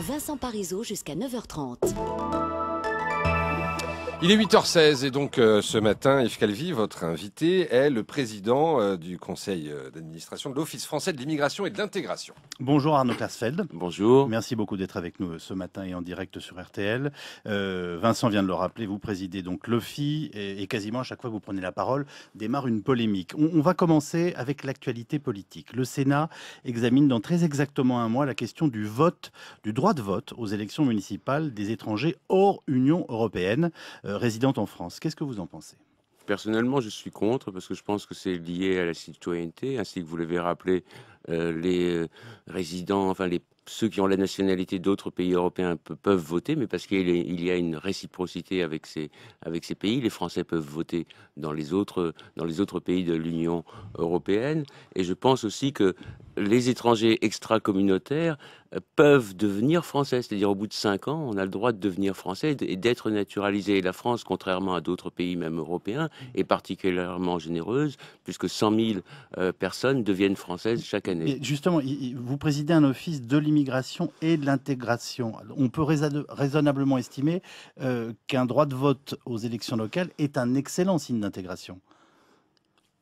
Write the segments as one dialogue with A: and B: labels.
A: Vincent Parisot jusqu'à 9h30.
B: Il est 8h16 et donc euh, ce matin, Yves Calvi, votre invité, est le président euh, du conseil euh, d'administration de l'Office français de l'immigration et de l'intégration. Bonjour Arnaud Klasfeld. Bonjour. Merci beaucoup d'être avec nous ce matin et en direct sur RTL. Vincent vient de le rappeler, vous présidez donc l'OFI et, quasiment à chaque fois que vous prenez la parole, démarre une polémique. On, on va commencer avec l'actualité politique. Le Sénat examine dans très exactement un mois la question du vote, du droit de vote aux élections municipales des étrangers hors Union européenne. Euh, résidente en France. Qu'est-ce que vous en pensez
A: Personnellement, je suis contre parce que je pense que c'est lié à la citoyenneté, ainsi que vous l'avez rappelé, euh, les euh, résidents, enfin les, ceux qui ont la nationalité d'autres pays européens peuvent voter, mais parce qu'il y a une réciprocité avec ces, avec ces pays, les Français peuvent voter dans les autres, dans les autres pays de l'Union européenne. Et je pense aussi que les étrangers extra-communautaires euh, peuvent devenir français. C'est-à-dire, au bout de cinq ans, on a le droit de devenir français et d'être naturalisé. La France, contrairement à d'autres pays, même européens, mmh. est particulièrement généreuse, puisque 100 000 euh, personnes deviennent françaises chaque année.
B: justement, vous présidez un office de l'immigration et de l'intégration. On peut raisonnablement estimer euh, qu'un droit de vote aux élections locales est un excellent signe d'intégration.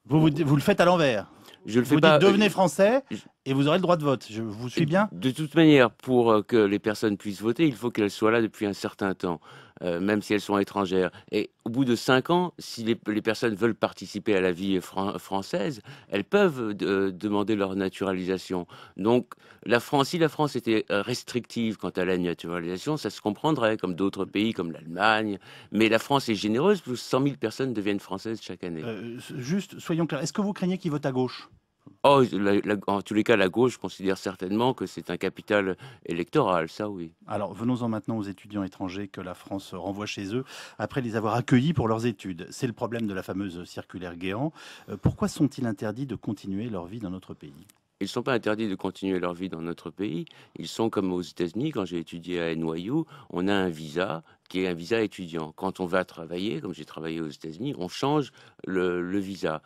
B: vous le faites à l'envers
A: je le fais vous Dites, euh, devenez
B: français et vous aurez le droit de vote. Je vous suis bien.
A: De toute manière, pour euh, que les personnes puissent voter, il faut qu'elles soient là depuis un certain temps. Euh, même si elles sont étrangères. Et au bout de cinq ans, si les, personnes veulent participer à la vie française, elles peuvent euh, demander leur naturalisation. Donc, la France, si la France était euh, restrictive quant à la naturalisation, ça se comprendrait, comme d'autres pays, comme l'Allemagne. Mais la France est généreuse, plus 100 000 personnes deviennent françaises chaque année.
B: juste, soyons clairs, est-ce que vous craignez qu'ils votent à gauche
A: Oh, en tous les cas, la gauche considère certainement que c'est un capital électoral, ça oui.
B: Alors venons-en maintenant aux étudiants étrangers que la France renvoie chez eux après les avoir accueillis pour leurs études. C'est le problème de la fameuse circulaire Guéant. Euh, pourquoi sont-ils interdits de continuer leur vie dans notre pays
A: ils ne sont pas interdits de continuer leur vie dans notre pays. Ils sont comme aux États-Unis, quand j'ai étudié à NYU, on a un visa qui est un visa étudiant. Quand on va travailler, comme j'ai travaillé aux États-Unis, on change le, visa.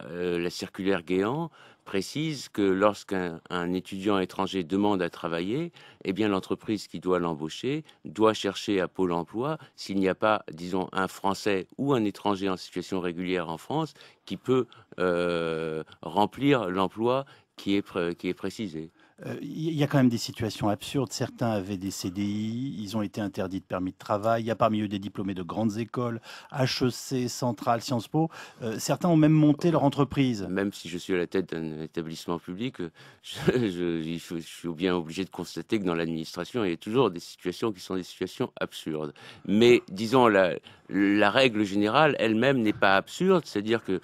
A: Euh, la circulaire Guéant précise que lorsqu'un étudiant étranger demande à travailler, eh bien l'entreprise qui doit l'embaucher doit chercher à Pôle Emploi s'il n'y a pas, disons, un Français ou un étranger en situation régulière en France qui peut euh, remplir l'emploi qui est, qui est précisé.
B: Il euh, y a quand même des situations absurdes. Certains avaient des CDI, ils ont été interdits de permis de travail. Il y a parmi eux des diplômés de grandes écoles, HEC, Centrale, Sciences Po. Euh, certains ont même monté leur entreprise.
A: Même si je suis à la tête d'un établissement public, euh, je, suis bien obligé de constater que dans l'administration, il y a toujours des situations qui sont des situations absurdes. Mais disons, la, la règle générale elle-même n'est pas absurde. C'est-à-dire que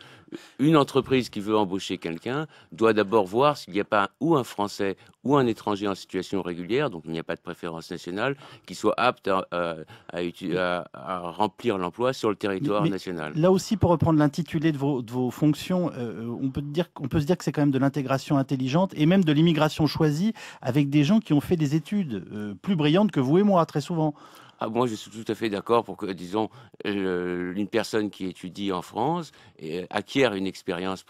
A: une entreprise qui veut embaucher quelqu'un doit d'abord voir s'il n'y a pas ou un Français ou un étranger en situation régulière, donc il n'y a pas de préférence nationale, qui soit apte à, remplir l'emploi sur le territoire national. Là aussi,
B: pour reprendre l'intitulé de vos, fonctions, euh, on, peut dire, se dire que c'est quand même de l'intégration intelligente et même de l'immigration choisie avec des gens qui ont fait des études euh, plus brillantes que vous et moi, très souvent.
A: Ah, moi, je suis tout à fait d'accord pour que, disons, une personne qui étudie en France et, euh, acquiert une expérience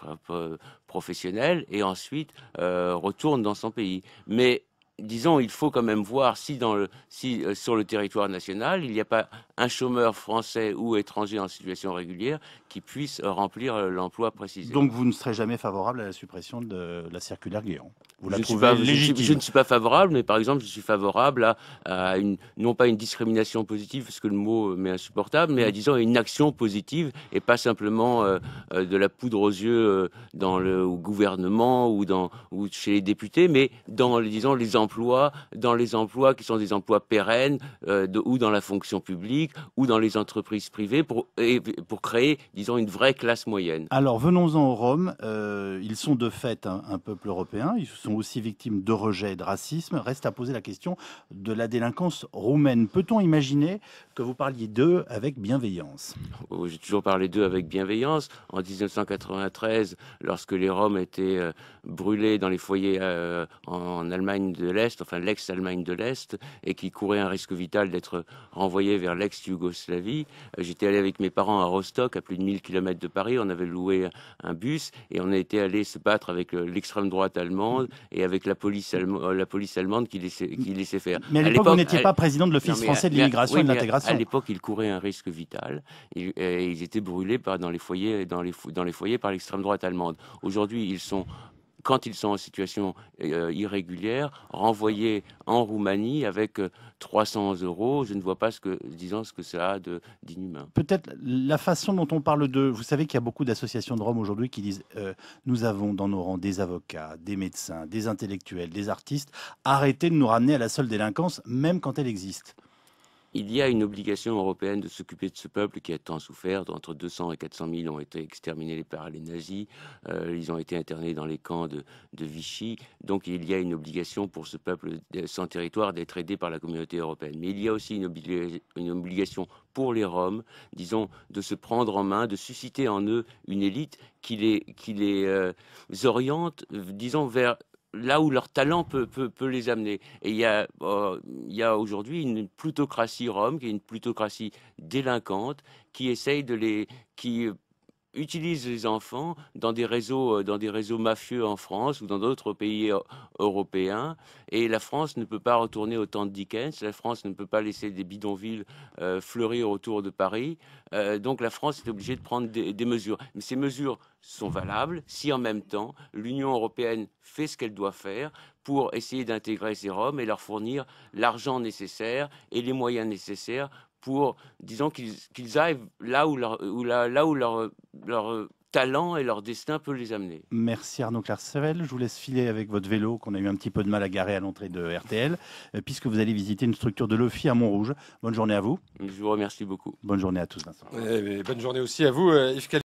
A: professionnelle et ensuite euh, retourne dans son pays. Mais disons, il faut quand même voir si, dans le, si euh, sur le territoire national, il n'y a pas un chômeur français ou étranger en situation régulière qui puisse euh, remplir euh, l'emploi précisé. Donc
B: vous ne serez jamais favorable à la suppression de la circulaire Guéant Vous la je trouvez je, ne suis
A: pas favorable, mais par exemple, je suis favorable à, une, non pas une discrimination positive, parce que le mot m'est insupportable, mais à, disons, une action positive et pas simplement de la poudre aux yeux dans le au gouvernement ou, dans, ou chez les députés, mais dans, disons, les emplois emploi dans les emplois qui sont des emplois pérennes euh, de, ou dans la fonction publique ou dans les entreprises privées pour, et, pour créer, disons, une vraie classe moyenne.
B: Alors venons-en aux Roms. Euh, ils sont de fait un, peuple européen. Ils sont aussi victimes de rejet et de racisme. Reste à poser la question de la délinquance roumaine. Peut-on imaginer que vous parliez d'eux avec
A: bienveillance oh, J'ai toujours parlé d'eux avec bienveillance. En 1993, lorsque les Roms étaient euh, brûlés dans les foyers en Allemagne de l'Est, enfin l'ex-Allemagne de l'Est, et qui courait un risque vital d'être renvoyé vers l'ex-Yougoslavie. Euh, j'étais allé avec mes parents à Rostock, à plus de 1000 km de Paris. On avait loué un bus et on était allé se battre avec l'extrême droite allemande et avec la police, euh, allemande qui laissait, laissait faire. Mais à l'époque, vous n'étiez euh, pas président de l'Office français de l'immigration et de l'intégration. À l'époque, ils couraient un risque vital. Et, ils étaient brûlés par, dans, les foyers, dans, dans les foyers par l'extrême droite allemande. Aujourd'hui, ils sont quand ils sont en situation euh, irrégulière, renvoyés en Roumanie avec 300 euh, euros. Je ne vois pas ce que, disons, ce que ça a d'inhumain.
B: Peut-être la façon dont on parle de. Vous savez qu'il y a beaucoup d'associations de Rome aujourd'hui qui disent euh, nous avons dans nos rangs des avocats, des médecins, des intellectuels, des artistes. Arrêtez de nous ramener à la seule délinquance, même quand elle existe
A: il y a une obligation européenne de s'occuper de ce peuple qui a tant souffert. Entre 200 et 400 000 ont été exterminés par les nazis. Euh, ils ont été internés dans les camps de, Vichy. Donc il y a une obligation pour ce peuple sans territoire d'être aidé par la communauté européenne. Mais il y a aussi une, obligation pour les Roms, disons, de se prendre en main, de susciter en eux une élite qui les, euh, oriente, disons, vers là où leur talent peut, les amener. Et oh, il y a, aujourd'hui une plutocratie rome, qui est une plutocratie délinquante, qui essaye de les... qui utilisent les enfants dans des réseaux, euh, dans des réseaux mafieux en France ou dans d'autres pays euh, européens. Et la France ne peut pas retourner au temps de Dickens. La France ne peut pas laisser des bidonvilles euh, fleurir autour de Paris. donc la France est obligée de prendre des mesures. Mais ces mesures sont valables si en même temps l'Union européenne fait ce qu'elle doit faire pour essayer d'intégrer ces Roms et leur fournir l'argent nécessaire et les moyens nécessaires pour, disons, qu'ils aillent arrivent là où leur, là où leur, leur talent et leur destin peut les amener.
B: Merci Arnaud Clarcevel. Je vous laisse filer avec votre vélo qu'on a eu un petit peu de mal à garer à l'entrée de RTL, euh, puisque vous allez visiter une structure de l'OFI à Montrouge. Bonne journée à vous.
A: Je vous remercie beaucoup.
B: Bonne journée à tous, Vincent.
A: Eh, bonne journée aussi à vous, euh, Yves